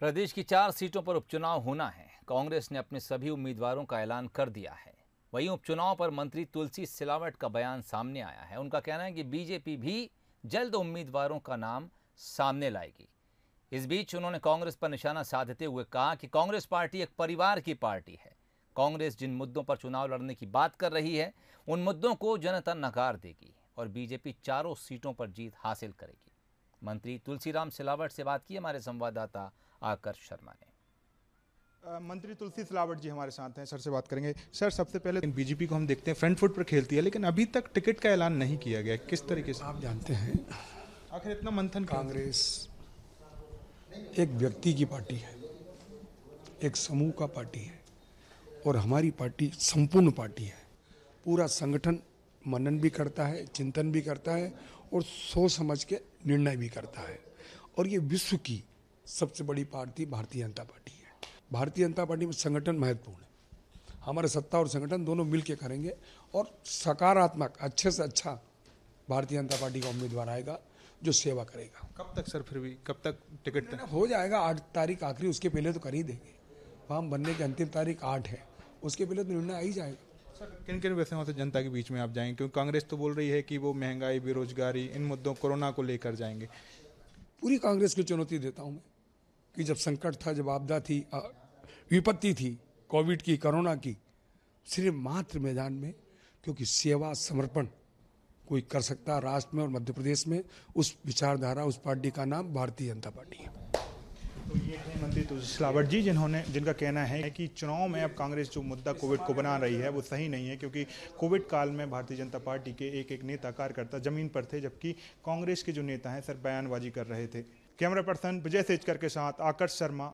प्रदेश की चार सीटों पर उपचुनाव होना है कांग्रेस ने अपने सभी उम्मीदवारों का ऐलान कर दिया है वहीं उपचुनाव पर मंत्री तुलसी सिलावट का बयान सामने आया है उनका कहना है कि बीजेपी भी जल्द उम्मीदवारों का नाम सामने लाएगी इस बीच उन्होंने कांग्रेस पर निशाना साधते हुए कहा कि कांग्रेस पार्टी एक परिवार की पार्टी है कांग्रेस जिन मुद्दों पर चुनाव लड़ने की बात कर रही है उन मुद्दों को जनता नकार देगी और बीजेपी चारों सीटों पर जीत हासिल करेगी मंत्री तुलसीराम सिलावट से बात की हमारे संवाददाता आकर्ष शर्मा ने मंत्री तुलसी सिलावट जी हमारे साथ हैं सर से बात करेंगे सर सबसे पहले बीजेपी को हम देखते हैं फ्रंट फुट पर खेलती है लेकिन अभी तक टिकट का ऐलान नहीं किया गया किस तरीके से आप जानते हैं आखिर इतना मंथन कांग्रेस एक व्यक्ति की पार्टी है एक समूह का पार्टी है और हमारी पार्टी संपूर्ण पार्टी है पूरा संगठन मनन भी करता है चिंतन भी करता है और सोच समझ के निर्णय भी करता है और ये विश्व की सबसे बड़ी पार्टी भारतीय जनता पार्टी है भारतीय जनता पार्टी में संगठन महत्वपूर्ण है हमारे सत्ता और संगठन दोनों मिल के करेंगे और सकारात्मक अच्छे से अच्छा भारतीय जनता पार्टी का उम्मीदवार आएगा जो सेवा करेगा कब तक सर फिर भी कब तक टिकट तक? हो जाएगा आठ तारीख आखिरी उसके पहले तो कर ही देंगे वहाँ बनने की अंतिम तारीख आठ है उसके पहले तो निर्णय आ ही जाएगा सर किन किन विषयों से जनता के बीच में आप जाएंगे क्योंकि कांग्रेस तो बोल रही है कि वो महंगाई बेरोजगारी इन मुद्दों कोरोना को लेकर जाएंगे पूरी कांग्रेस को चुनौती देता हूँ मैं कि जब संकट था जब आपदा थी विपत्ति थी कोविड की कोरोना की सिर्फ मात्र मैदान में क्योंकि सेवा समर्पण कोई कर सकता राष्ट्र में और मध्य प्रदेश में उस विचारधारा उस पार्टी का नाम भारतीय जनता पार्टी है मंत्री तुलसी सिलावट जी जिन्होंने जिनका कहना है कि चुनाव में अब कांग्रेस जो मुद्दा कोविड को बना रही है वो सही नहीं है क्योंकि कोविड काल में भारतीय जनता पार्टी के एक एक नेता कार्यकर्ता जमीन पर थे जबकि कांग्रेस के जो नेता हैं सर बयानबाजी कर रहे थे कैमरा पर्सन विजय सेजकर के साथ आकर्ष शर्मा